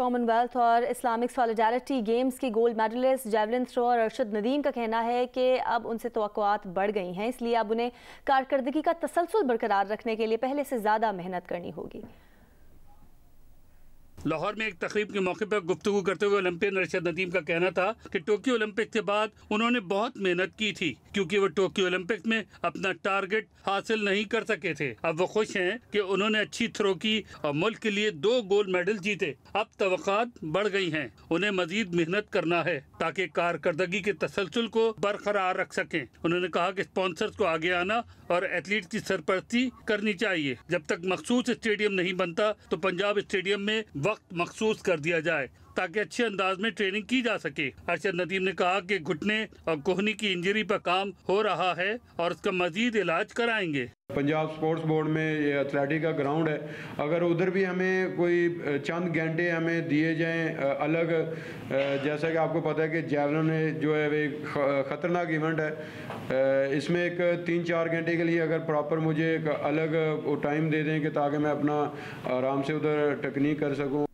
Commonwealth और Islamic solidarity games की gold medalist javelin throw और अरशद नदीम का कहना है कि अब उनसे तो बढ़ गई हैं इसलिए अब उन्हें कारकर्दगी का तसलसल बरकरार रखने के लिए पहले से ज़्यादा मेहनत करनी होगी लाहौर में एक तकरीब के मौके पर गुफ्तु करते हुए ओलंपियन अरशद नदीम का कहना था कि टोक्यो ओलंपिक के बाद उन्होंने बहुत मेहनत की थी क्योंकि वो टोक्यो ओलंपिक में अपना टारगेट हासिल नहीं कर सके थे अब वो खुश हैं कि उन्होंने अच्छी थ्रो की और मुल्क के लिए दो गोल्ड मेडल जीते अब तो बढ़ गई है उन्हें मजीद मेहनत करना है ताकि कारकरी के तसलसल को बरकरार रख सकें उन्होंने कहा कि स्पॉन्सर को आगे आना और एथलीट की सरपरस्ती करनी चाहिए जब तक मखसूस स्टेडियम नहीं बनता तो पंजाब स्टेडियम में वक्त मखसूस कर दिया जाए ताकि अच्छे अंदाज में ट्रेनिंग की जा सके अरशद नदीम ने कहा कि घुटने और कोहनी की इंजरी पर काम हो रहा है और उसका मजीद इलाज कराएंगे पंजाब स्पोर्ट्स बोर्ड में ये अथलेटिक का ग्राउंड है अगर उधर भी हमें कोई चंद घंटे हमें दिए जाएं अलग जैसा कि आपको पता है कि जैवलन में जो है वे ख़तरनाक इवेंट है इसमें एक तीन चार घंटे के लिए अगर प्रॉपर मुझे एक अलग टाइम दे दें कि ताकि मैं अपना आराम से उधर टेक्निक कर सकूँ